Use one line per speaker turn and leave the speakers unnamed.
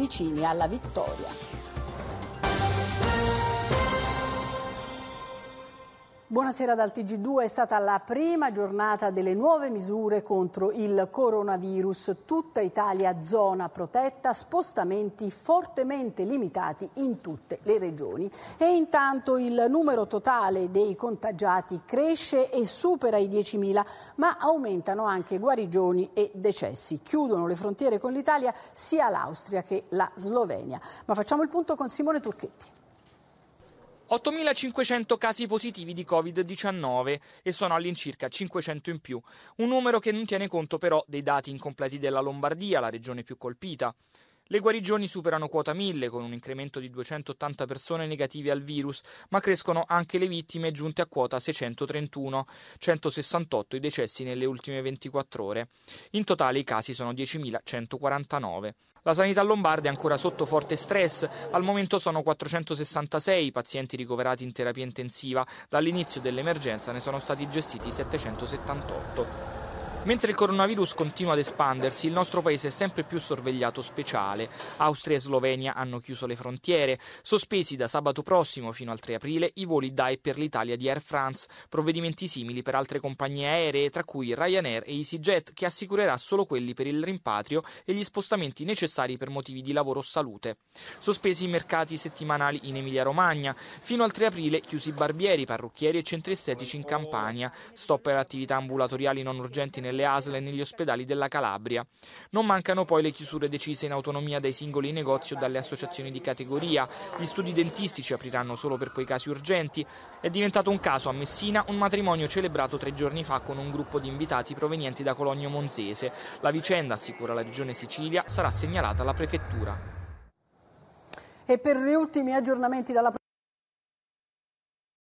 vicini alla vittoria. Buonasera dal TG2, è stata la prima giornata delle nuove misure contro il coronavirus. Tutta Italia zona protetta, spostamenti fortemente limitati in tutte le regioni. E intanto il numero totale dei contagiati cresce e supera i 10.000, ma aumentano anche guarigioni e decessi. Chiudono le frontiere con l'Italia sia l'Austria che la Slovenia. Ma facciamo il punto con Simone Turchetti.
8.500 casi positivi di Covid-19 e sono all'incirca 500 in più, un numero che non tiene conto però dei dati incompleti della Lombardia, la regione più colpita. Le guarigioni superano quota 1000 con un incremento di 280 persone negative al virus, ma crescono anche le vittime giunte a quota 631, 168 i decessi nelle ultime 24 ore. In totale i casi sono 10.149. La sanità lombarda è ancora sotto forte stress, al momento sono 466 i pazienti ricoverati in terapia intensiva, dall'inizio dell'emergenza ne sono stati gestiti 778. Mentre il coronavirus continua ad espandersi, il nostro paese è sempre più sorvegliato speciale. Austria e Slovenia hanno chiuso le frontiere, sospesi da sabato prossimo fino al 3 aprile i voli da per l'Italia di Air France, provvedimenti simili per altre compagnie aeree, tra cui Ryanair e EasyJet, che assicurerà solo quelli per il rimpatrio e gli spostamenti necessari per motivi di lavoro o salute. Sospesi i mercati settimanali in Emilia-Romagna, fino al 3 aprile chiusi barbieri, parrucchieri e centri estetici in Campania, stop per attività ambulatoriali non urgenti nel nelle ASL e negli ospedali della Calabria. Non mancano poi le chiusure decise in autonomia dai singoli negozi o dalle associazioni di categoria. Gli studi dentistici apriranno solo per quei casi urgenti. È diventato un caso a Messina un matrimonio celebrato tre giorni fa con un gruppo di invitati provenienti da Cologno Monzese. La vicenda, assicura la Regione Sicilia, sarà segnalata alla Prefettura. E per gli ultimi aggiornamenti dalla